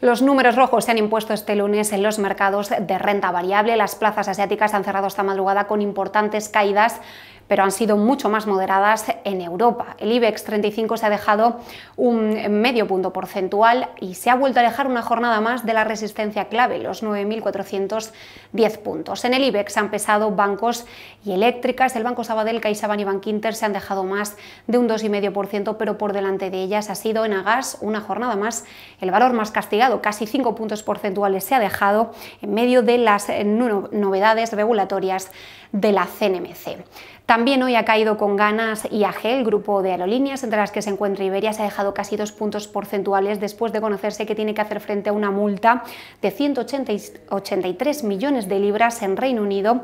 Los números rojos se han impuesto este lunes en los mercados de renta variable. Las plazas asiáticas han cerrado esta madrugada con importantes caídas pero han sido mucho más moderadas en Europa. El IBEX 35 se ha dejado un medio punto porcentual y se ha vuelto a dejar una jornada más de la resistencia clave, los 9.410 puntos. En el IBEX han pesado bancos y eléctricas. El Banco Sabadell, CaixaBank y Inter se han dejado más de un 2,5%, pero por delante de ellas ha sido en Agas una jornada más el valor más castigado, casi 5 puntos porcentuales se ha dejado en medio de las eh, novedades regulatorias de la CNMC. También hoy ha caído con ganas IAG, el grupo de aerolíneas entre las que se encuentra Iberia, se ha dejado casi dos puntos porcentuales después de conocerse que tiene que hacer frente a una multa de 183 millones de libras en Reino Unido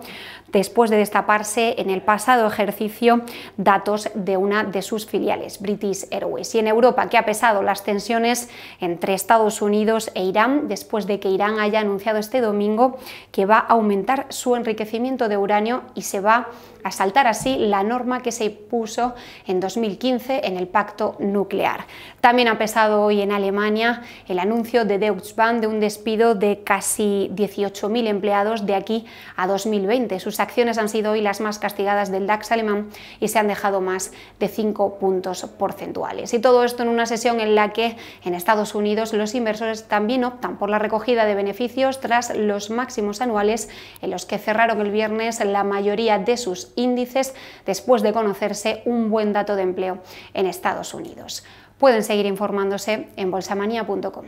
después de destaparse en el pasado ejercicio datos de una de sus filiales, British Airways. Y en Europa, que ha pesado las tensiones entre Estados Unidos e Irán después de que Irán haya anunciado este domingo que va a aumentar su enriquecimiento de uranio y se va a saltar así la norma que se puso en 2015 en el pacto nuclear. También ha pesado hoy en Alemania el anuncio de Deutsche Bahn de un despido de casi 18.000 empleados de aquí a 2020. Sus acciones han sido hoy las más castigadas del DAX alemán y se han dejado más de 5 puntos porcentuales. Y todo esto en una sesión en la que en Estados Unidos los inversores también optan por la recogida de beneficios tras los máximos anuales en los que cerraron el viernes la mayoría de sus índices después de conocerse un buen dato de empleo en Estados Unidos. Pueden seguir informándose en bolsamania.com.